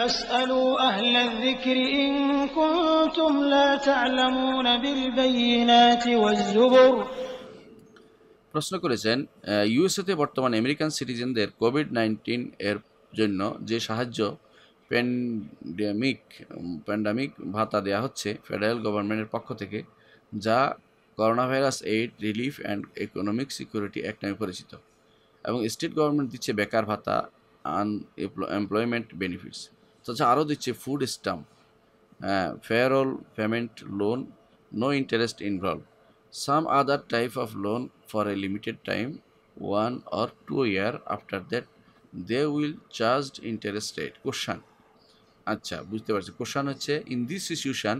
প্রশ্ন করেছেন ইউএসএতে বর্তমান আমেরিকান সিটিজেনদের কোভিড নাইন্টিন এর জন্য যে সাহায্য প্যান্ডামিক প্যান্ডামিক ভাতা দেওয়া হচ্ছে ফেডারেল গভর্নমেন্টের পক্ষ থেকে যা corona virus aid relief and economic security act নামে পরিচিত এবং স্টেট গভর্নমেন্ট দিচ্ছে বেকার ভাতা এমপ্লয়মেন্ট বেনিফিটস তাছাড়া আচ্ছা, আরও দিচ্ছে ফুড স্টাম্প হ্যাঁ ফেয়ারল payment loan no interest involve some other type of loan for a limited time one or two year after that they will charged interest rate question আচ্ছা বুঝতে পারছি কোশ্চান হচ্ছে ইন দিস সিচুয়েশান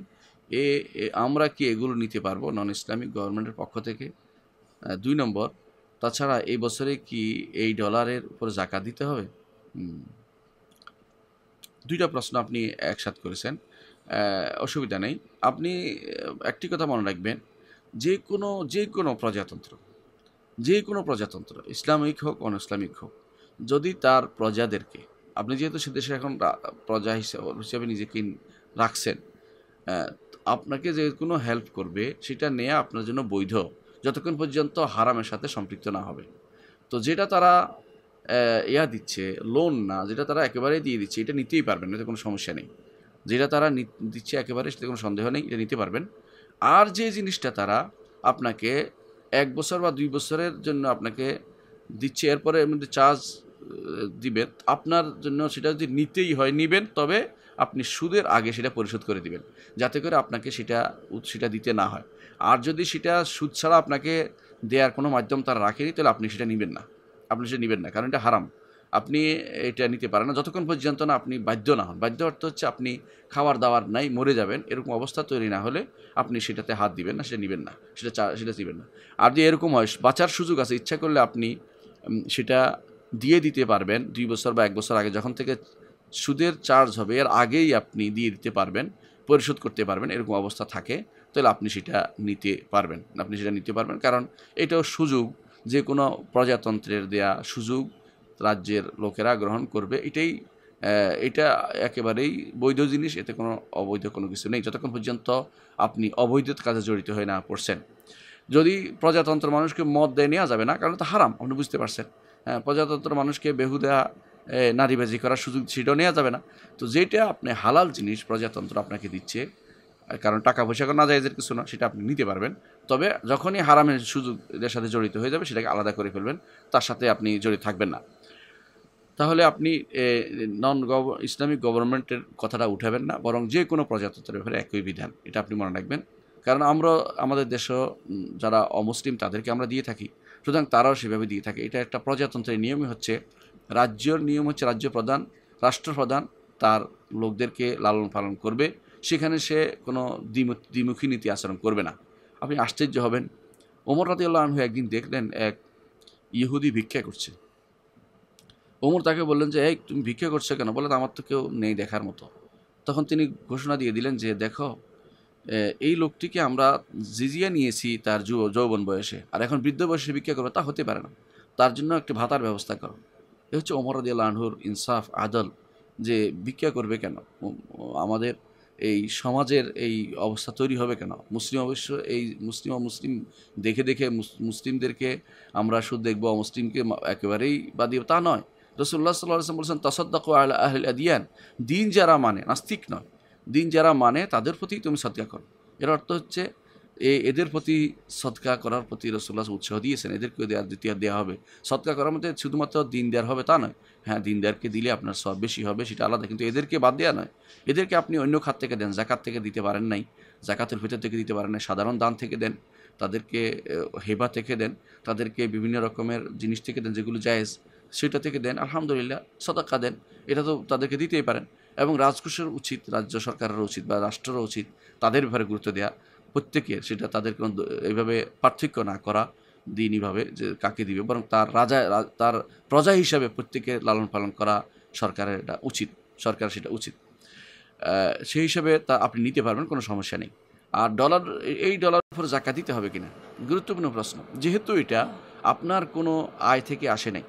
এ আমরা কি এগুলো নিতে পারবো নন ইসলামিক গভর্নমেন্টের পক্ষ থেকে দুই নম্বর তাছাড়া এই বছরে কি এই ডলারের উপর জাকা দিতে হবে দুইটা প্রশ্ন আপনি একসাথ করেছেন অসুবিধা নেই আপনি একটি কথা মনে রাখবেন যে কোনো যে কোনো প্রজাতন্ত্র যে কোনো প্রজাতন্ত্র ইসলামিক হোক অন ইসলামিক হোক যদি তার প্রজাদেরকে আপনি যেহেতু সে দেশে এখন প্রজা হিসাবে হিসাবে নিজেকে রাখছেন আপনাকে যে কোনো হেল্প করবে সেটা নিয়ে আপনার জন্য বৈধ যতক্ষণ পর্যন্ত হারামের সাথে সম্পৃক্ত না হবে তো যেটা তারা ইয়া দিচ্ছে লোন না যেটা তারা একেবারেই দিয়ে দিচ্ছে এটা নিতেই পারবেন এতে কোনো সমস্যা নেই যেটা তারা দিচ্ছে একেবারে সেটা কোনো সন্দেহ নেই এটা নিতে পারবেন আর যে জিনিসটা তারা আপনাকে এক বছর বা দুই বছরের জন্য আপনাকে দিচ্ছে এরপরে এর মধ্যে চার্জ দিবেন আপনার জন্য সেটা যদি নিতেই হয় নিবেন তবে আপনি সুদের আগে সেটা পরিশোধ করে দিবেন যাতে করে আপনাকে সেটা সেটা দিতে না হয় আর যদি সেটা সুদ ছাড়া আপনাকে দেওয়ার কোনো মাধ্যম তারা রাখেনি তাহলে আপনি সেটা নেবেন না আপনি সে নেবেন না কারণ এটা হারাম আপনি এটা নিতে পারেন না যতক্ষণ পর্যন্ত না আপনি বাধ্য না হন বাধ্য অর্থ হচ্ছে আপনি খাওয়ার দাওয়ার নাই মরে যাবেন এরকম অবস্থা তৈরি না হলে আপনি সেটাতে হাত দিবেন না সেটা নেবেন না সেটা চা সেটা দিবেন না আর যদি এরকম হয় বাঁচার সুযোগ আছে ইচ্ছা করলে আপনি সেটা দিয়ে দিতে পারবেন দুই বছর বা এক বছর আগে যখন থেকে সুদের চার্জ হবে এর আগেই আপনি দিয়ে দিতে পারবেন পরিশোধ করতে পারবেন এরকম অবস্থা থাকে তাহলে আপনি সেটা নিতে পারবেন আপনি সেটা নিতে পারবেন কারণ এটাও সুযোগ যে কোনো প্রজাতন্ত্রের দেয়া সুযোগ রাজ্যের লোকেরা গ্রহণ করবে এটাই এটা একেবারেই বৈধ জিনিস এতে কোনো অবৈধ কোনো কিছু নেই যতক্ষণ পর্যন্ত আপনি অবৈধ কাজে জড়িত হয়ে না পড়ছেন যদি প্রজাতন্ত্র মানুষকে মদ দেয় নেওয়া যাবে না কারণ তা হারাম আপনি বুঝতে পারছেন হ্যাঁ প্রজাতন্ত্র মানুষকে বেহুদা নারীবাজি করার সুযোগ সেটাও নেওয়া যাবে না তো যেটা আপনি হালাল জিনিস প্রজাতন্ত্র আপনাকে দিচ্ছে কারণ টাকা পয়সা না যায় কিছু না সেটা আপনি নিতে পারবেন তবে যখনই হারামের সুযোগ সাথে জড়িত হয়ে যাবে সেটাকে আলাদা করে ফেলবেন তার সাথে আপনি জড়িত থাকবেন না তাহলে আপনি নন গভ ইসলামিক গভর্নমেন্টের কথাটা উঠাবেন না বরং যে কোনো প্রজাতন্ত্রের ব্যাপারে একই বিধান এটা আপনি মনে রাখবেন কারণ আমরা আমাদের দেশ যারা অমুসলিম তাদেরকে আমরা দিয়ে থাকি সুতরাং তারাও সেভাবে দিয়ে থাকে এটা একটা প্রজাতন্ত্রের নিয়মই হচ্ছে রাজ্যর নিয়ম হচ্ছে রাজ্য প্রধান রাষ্ট্রপ্রধান তার লোকদেরকে লালন পালন করবে সেখানে সে কোনো দ্বিমুখী নীতি আচরণ করবে না আপনি আশ্চর্য হবেন ওমর রাতিউল্লাহ আনহু একদিন দেখলেন এক ইহুদি ভিক্ষা করছে ওমর তাকে বললেন যে এই তুমি ভিক্ষা করছো কেন বলে আমার তো কেউ নেই দেখার মতো তখন তিনি ঘোষণা দিয়ে দিলেন যে দেখো এই লোকটিকে আমরা জিজিয়া নিয়েছি তার যৌবন বয়সে আর এখন বৃদ্ধ বয়সে ভিক্ষা করবে তা হতে পারে না তার জন্য একটি ভাতার ব্যবস্থা করো এ হচ্ছে ওমর আদিয়াল আনহুর ইনসাফ আদল যে ভিক্ষা করবে কেন আমাদের এই সমাজের এই অবস্থা তৈরি হবে কেন মুসলিম অবশ্য এই মুসলিম মুসলিম দেখে দেখে মুসলিমদেরকে আমরা শুধু দেখব মুসলিমকে একেবারেই বা দিব তা নয় রসুল্লাহ সাল্লাহ বলছেন তসদ্দাক আল আদিয়ান দিন যারা মানে নাস্তিক নয় দিন যারা মানে তাদের প্রতি তুমি সদ্গা করো এর অর্থ হচ্ছে এদের প্রতি সৎকা করার প্রতি রসুল্লাহ উৎসাহ দিয়েছেন এদেরকে দেওয়া দ্বিতীয় দেওয়া হবে সৎকা করার মধ্যে শুধুমাত্র দিন দেওয়ার হবে তা নয় হ্যাঁ দিন দেয়ারকে দিলে আপনার সব বেশি হবে সেটা আলাদা কিন্তু এদেরকে বাদ দেওয়া নয় এদেরকে আপনি অন্য খাত থেকে দেন জাকাত থেকে দিতে পারেন নাই জাকাতের ভেতর থেকে দিতে পারেন নাই সাধারণ দান থেকে দেন তাদেরকে হেবা থেকে দেন তাদেরকে বিভিন্ন রকমের জিনিস থেকে দেন যেগুলো জায়েজ সেটা থেকে দেন আলহামদুলিল্লাহ সদাক্কা দেন এটা তো তাদেরকে দিতেই পারেন এবং রাজকোষের উচিত রাজ্য সরকারের উচিত বা রাষ্ট্রের উচিত তাদের ব্যাপারে গুরুত্ব দেওয়া প্রত্যেকের সেটা তাদের কোনো এইভাবে পার্থক্য না করা দিনইভাবে যে কাকে দিবে বরং তার রাজা তার প্রজা হিসাবে প্রত্যেকে লালন পালন করা সরকারের এটা উচিত সরকার সেটা উচিত সেই হিসাবে তা আপনি নিতে পারবেন কোনো সমস্যা নেই আর ডলার এই ডলার উপর জাকা দিতে হবে কিনা গুরুত্বপূর্ণ প্রশ্ন যেহেতু এটা আপনার কোনো আয় থেকে আসে নাই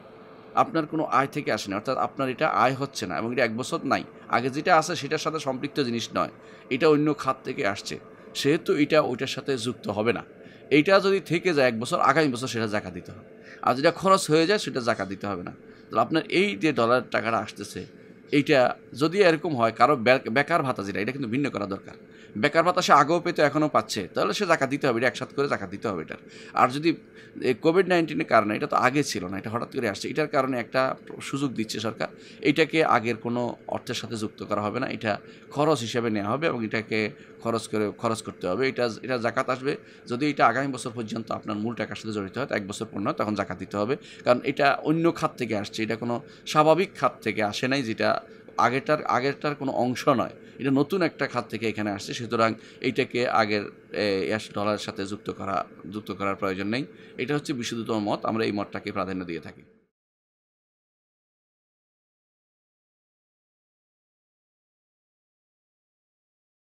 আপনার কোনো আয় থেকে আসে না অর্থাৎ আপনার এটা আয় হচ্ছে না এবং এটা এক বছর নাই আগে যেটা আছে সেটার সাথে সম্পৃক্ত জিনিস নয় এটা অন্য খাত থেকে আসছে সেহেতু এটা ওইটার সাথে যুক্ত হবে না এইটা যদি থেকে যায় এক বছর আগামী বছর সেটা জাকা দিতে হবে আর যেটা খরচ হয়ে যায় সেটা জাকা দিতে হবে না তাহলে আপনার এই যে ডলার টাকাটা আসতেছে এইটা যদি এরকম হয় কারো বেকার ভাতা যেটা এটা কিন্তু ভিন্ন করা দরকার বেকার ভাতা সে আগেও পেতে এখনও পাচ্ছে তাহলে সে জাকাত দিতে হবে এটা একসাথে করে জাকাত দিতে হবে এটার আর যদি কোভিড নাইন্টিনের কারণে এটা তো আগে ছিল না এটা হঠাৎ করে আসছে এটার কারণে একটা সুযোগ দিচ্ছে সরকার এটাকে আগের কোনো অর্থের সাথে যুক্ত করা হবে না এটা খরচ হিসেবে নেওয়া হবে এবং এটাকে খরচ করে খরচ করতে হবে এটা এটা জাকাত আসবে যদি এটা আগামী বছর পর্যন্ত আপনার মূল টাকার সাথে জড়িত হয় এক বছর পূর্ণ তখন জাকাত দিতে হবে কারণ এটা অন্য খাত থেকে আসছে এটা কোনো স্বাভাবিক খাত থেকে আসে নাই যেটা আগেটার আগেরটার কোনো অংশ নয় এটা নতুন একটা খাত থেকে এখানে আসছে সুতরাং এইটাকে আগের অ্যাশ ডলারের সাথে যুক্ত করা যুক্ত করার প্রয়োজন নেই এটা হচ্ছে বিশুদ্ধতম মত আমরা এই মতটাকে প্রাধান্য দিয়ে থাকি